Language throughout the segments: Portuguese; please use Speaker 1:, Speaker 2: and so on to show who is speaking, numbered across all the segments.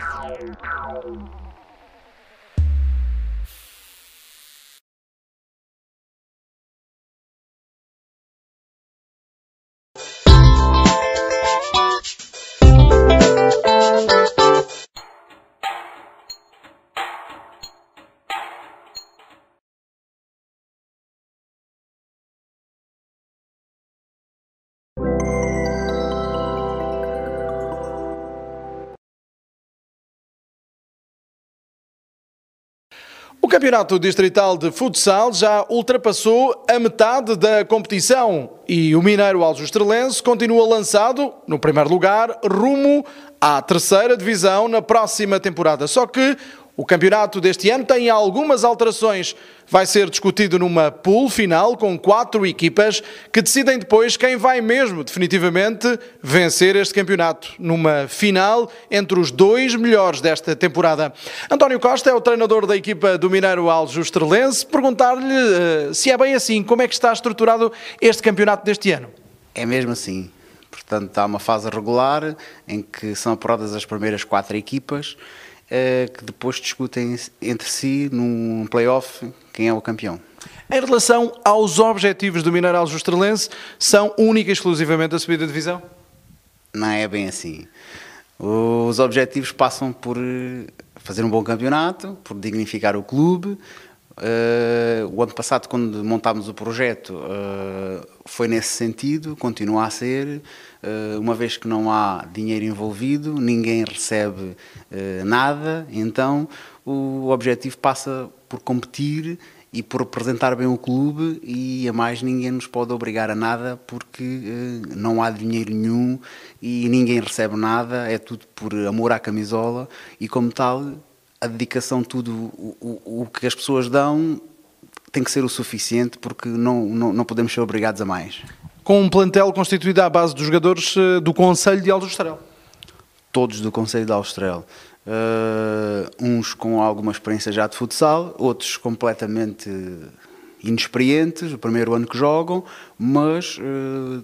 Speaker 1: Ow, ow.
Speaker 2: Campeonato Distrital de Futsal já ultrapassou a metade da competição e o Mineiro Aljustrelense Estrelense continua lançado, no primeiro lugar, rumo à terceira divisão na próxima temporada. Só que o campeonato deste ano tem algumas alterações. Vai ser discutido numa pool final com quatro equipas que decidem depois quem vai mesmo definitivamente vencer este campeonato, numa final entre os dois melhores desta temporada. António Costa é o treinador da equipa do Mineiro Aljo Estrelense. Perguntar-lhe uh, se é bem assim, como é que está estruturado este campeonato deste
Speaker 1: ano? É mesmo assim. Portanto, há uma fase regular em que são apuradas as primeiras quatro equipas eh, que depois discutem entre si num playoff quem é o campeão.
Speaker 2: Em relação aos objetivos do Mineral Justrelense, são única e exclusivamente a subida de divisão?
Speaker 1: Não é bem assim. Os objetivos passam por eh, fazer um bom campeonato, por dignificar o clube, eh, o ano passado, quando montámos o projeto, eh, foi nesse sentido, continua a ser. Eh, uma vez que não há dinheiro envolvido, ninguém recebe nada, então o objetivo passa por competir e por representar bem o clube e a mais ninguém nos pode obrigar a nada porque não há dinheiro nenhum e ninguém recebe nada, é tudo por amor à camisola e como tal a dedicação, tudo o, o, o, que as pessoas dão tem que ser o suficiente porque não, não, não podemos ser obrigados a mais.
Speaker 2: Com um plantel constituído à base dos jogadores eh, do Conselho de Alto
Speaker 1: Todos do Conselho de Aljustrel Uh, eh, uns com alguma experiência já de futsal, outros completamente eh, inexperientes, o primeiro ano que jogam, mas uh,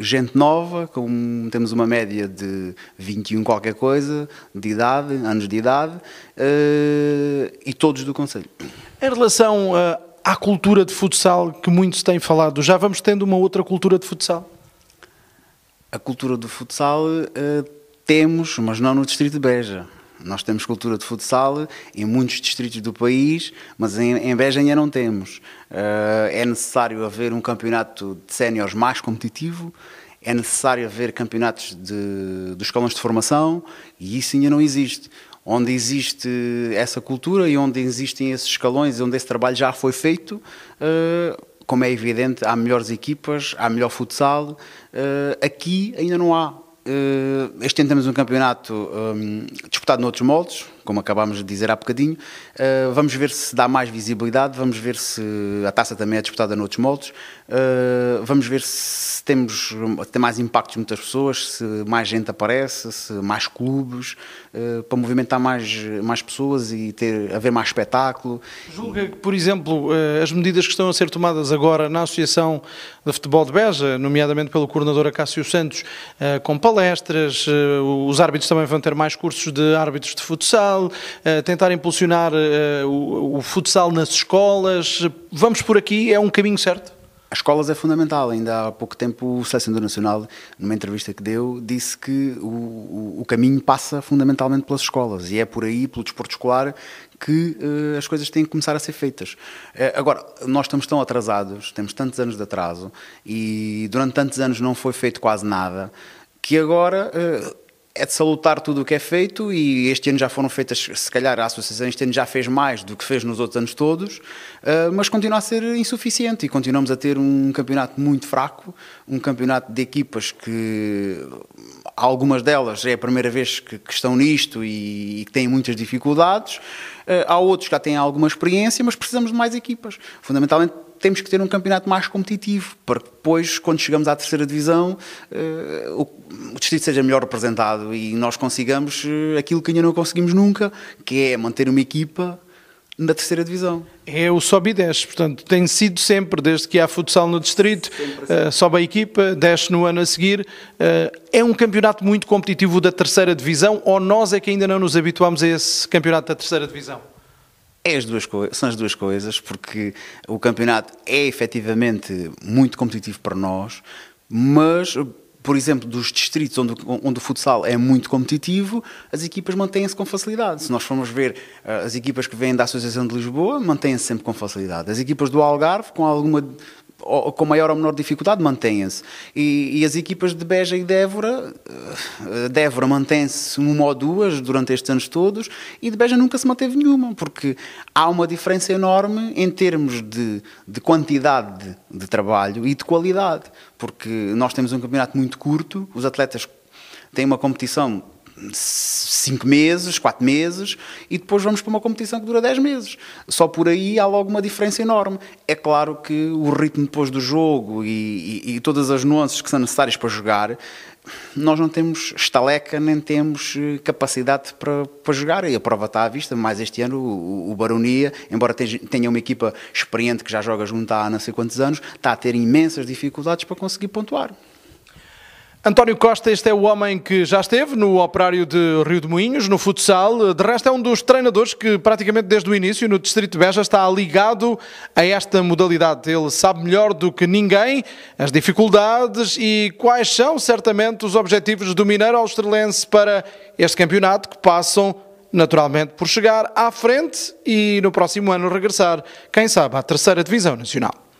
Speaker 1: gente nova, com, temos uma média de 21 qualquer coisa, de idade, anos de idade, uh, e todos do Conselho.
Speaker 2: Em relação eh, à cultura de futsal que muito se tem falado, já vamos tendo uma outra cultura de futsal?
Speaker 1: A cultura do futsal uh, temos, mas não no Distrito de Beja. Nós temos cultura de futsal em muitos distritos do país, mas em, em Beja ainda não temos. Uh, é necessário haver um campeonato de séniores mais competitivo, é necessário haver campeonatos de, dos escalões de formação e isso ainda não existe. Onde existe essa cultura e onde existem esses escalões, onde esse trabalho já foi feito, uh, como é evidente, há melhores equipas, há melhor futsal. Uh, aqui ainda não há eh, este ano temos um campeonato um, ehm, disputado noutros moldes, como acabámos de dizer há bocadinho. Uh, vamos ver se dá mais visibilidade, vamos ver se a taça também é disputada noutros moldes, uh, vamos ver se temos tem mais impacto em muitas pessoas, se mais gente aparece, se mais clubes, uh, para
Speaker 2: movimentar mais, mais pessoas e ter, haver mais espetáculo. Julga que, por exemplo, as medidas que estão a ser tomadas agora na Associação de Futebol de Beja, nomeadamente pelo coordenador Acácio Santos, com palestras, os árbitros também vão ter mais cursos de árbitros de futsal futsal, eh, tentar impulsionar eh, o, futsal nas escolas. Vamos por aqui, é um caminho certo?
Speaker 1: As escolas é fundamental. Ainda há pouco tempo o Selecionador Nacional, numa entrevista que deu, disse que o, o, caminho passa fundamentalmente pelas escolas e é por aí, pelo desporto escolar, que uh, as coisas têm que começar a ser feitas. Uh, agora, nós estamos tão atrasados, temos tantos anos de atraso e durante tantos anos não foi feito quase nada que agora. Uh, é de salutar tudo o que é feito e este ano já foram feitas, se calhar a associação este ano já fez mais do que fez nos outros anos todos, eh, mas continua a ser insuficiente e continuamos a ter um campeonato muito fraco, um campeonato de equipas que algumas delas é a primeira vez que, estão nisto e, e que têm muitas dificuldades. Eh, há outros que já têm alguma experiência, mas precisamos de mais equipas. Fundamentalmente temos que ter um campeonato mais competitivo, para que depois, quando chegamos à terceira divisão, eh, o, distrito seja melhor representado e nós consigamos
Speaker 2: eh, aquilo que ainda não conseguimos nunca, que é manter uma equipa na terceira divisão. É o sobe e desce, portanto, tem sido sempre, desde que há futsal no distrito, assim. eh, sobe a equipa, desce no ano a seguir. Eh, é um campeonato muito competitivo da terceira divisão ou nós é que ainda não nos habituamos a esse campeonato da terceira divisão?
Speaker 1: É as duas são as duas coisas, porque o campeonato é efetivamente muito competitivo para nós, mas por exemplo, dos distritos onde, onde o futsal é muito competitivo, as equipas mantêm-se com facilidade. Se nós formos ver eh, as equipas que vêm da Associação de Lisboa, mantêm-se sempre com facilidade. As equipas do Algarve, com alguma com maior ou menor dificuldade, mantêm-se. E, e, as equipas de Beja e Dévora, eh, Dévora mantém-se uma ou duas durante estes anos todos, e de Beja nunca se manteve nenhuma, porque há uma diferença enorme em termos de, de quantidade de, de trabalho e de qualidade, porque nós temos um campeonato muito curto, os atletas têm uma competição cinco meses, quatro meses, e depois vamos para uma competição que dura 10 meses. Só por aí há logo uma diferença enorme. É claro que o ritmo depois do jogo e, e, e todas as nuances que são necessárias para jogar, nós não temos estaleca, nem temos eh, capacidade para, para jogar. E a prova está à vista, mais este ano o, o Baronia, embora tenha uma equipa experiente que já joga junto há não sei quantos anos, está a ter imensas dificuldades para conseguir pontuar.
Speaker 2: António Costa, este é o homem que já esteve no Operário de Rio de Moinhos, no futsal. De resto, é um dos treinadores que praticamente desde o início no Distrito de Beja está ligado a esta modalidade. Ele sabe melhor do que ninguém as dificuldades e quais são certamente os objetivos do Mineiro Australense para este campeonato que passam naturalmente por chegar à frente e no próximo ano regressar, quem sabe, à terceira divisão nacional.